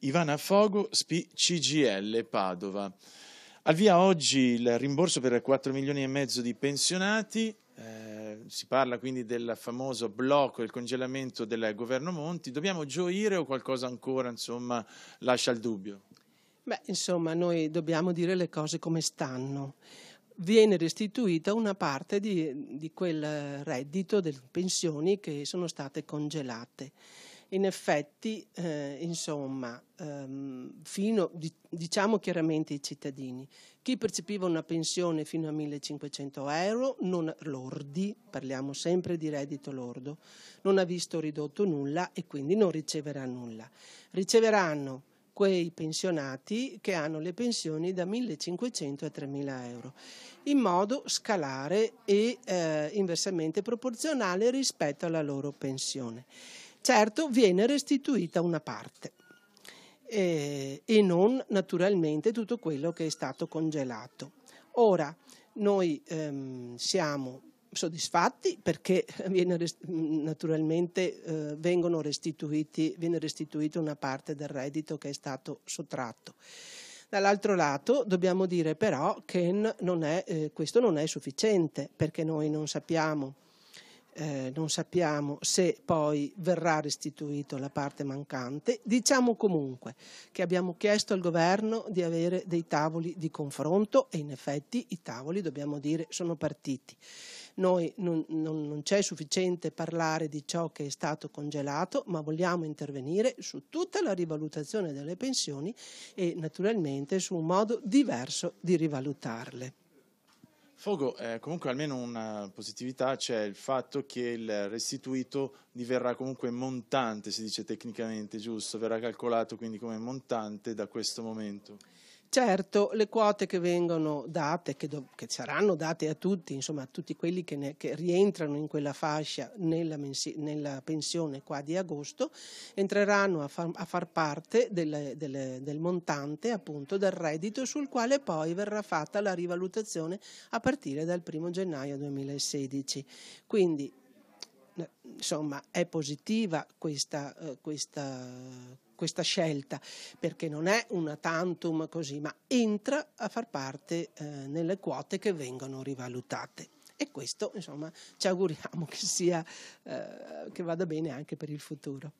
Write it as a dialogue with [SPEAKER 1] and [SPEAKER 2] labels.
[SPEAKER 1] Ivana Fogo, SPI CGL Padova. Al via oggi il rimborso per 4 milioni e mezzo di pensionati, eh, si parla quindi del famoso blocco, il congelamento del governo Monti, dobbiamo gioire o qualcosa ancora insomma, lascia il dubbio?
[SPEAKER 2] Beh, insomma, noi dobbiamo dire le cose come stanno. Viene restituita una parte di, di quel reddito, delle pensioni che sono state congelate. In effetti, eh, insomma, ehm, fino, diciamo chiaramente ai cittadini, chi percepiva una pensione fino a 1500 euro, non, lordi, parliamo sempre di reddito lordo, non ha visto ridotto nulla e quindi non riceverà nulla. Riceveranno quei pensionati che hanno le pensioni da 1.500 a 3.000 euro, in modo scalare e eh, inversamente proporzionale rispetto alla loro pensione. Certo, viene restituita una parte eh, e non naturalmente tutto quello che è stato congelato. Ora, noi ehm, siamo soddisfatti perché viene, naturalmente eh, viene restituita una parte del reddito che è stato sottratto. Dall'altro lato dobbiamo dire però che non è, eh, questo non è sufficiente perché noi non sappiamo eh, non sappiamo se poi verrà restituito la parte mancante. Diciamo comunque che abbiamo chiesto al governo di avere dei tavoli di confronto e in effetti i tavoli, dobbiamo dire, sono partiti. Noi non, non, non c'è sufficiente parlare di ciò che è stato congelato, ma vogliamo intervenire su tutta la rivalutazione delle pensioni e naturalmente su un modo diverso di rivalutarle.
[SPEAKER 1] Fogo, eh, comunque almeno una positività c'è il fatto che il restituito diverrà comunque montante, si dice tecnicamente, giusto? Verrà calcolato quindi come montante da questo momento.
[SPEAKER 2] Certo, le quote che vengono date, che, do, che saranno date a tutti, insomma a tutti quelli che, ne, che rientrano in quella fascia nella, mensi, nella, pensione qua di agosto, entreranno a far, a far parte delle, delle, del montante appunto del reddito sul quale poi verrà fatta la rivalutazione a partire dal 1 gennaio 2016. Quindi insomma è positiva questa, eh, questa questa scelta, perché non è una tantum così, ma entra a far parte eh, nelle quote che vengono rivalutate. E questo, insomma, ci auguriamo che, sia, eh, che vada bene anche per il futuro.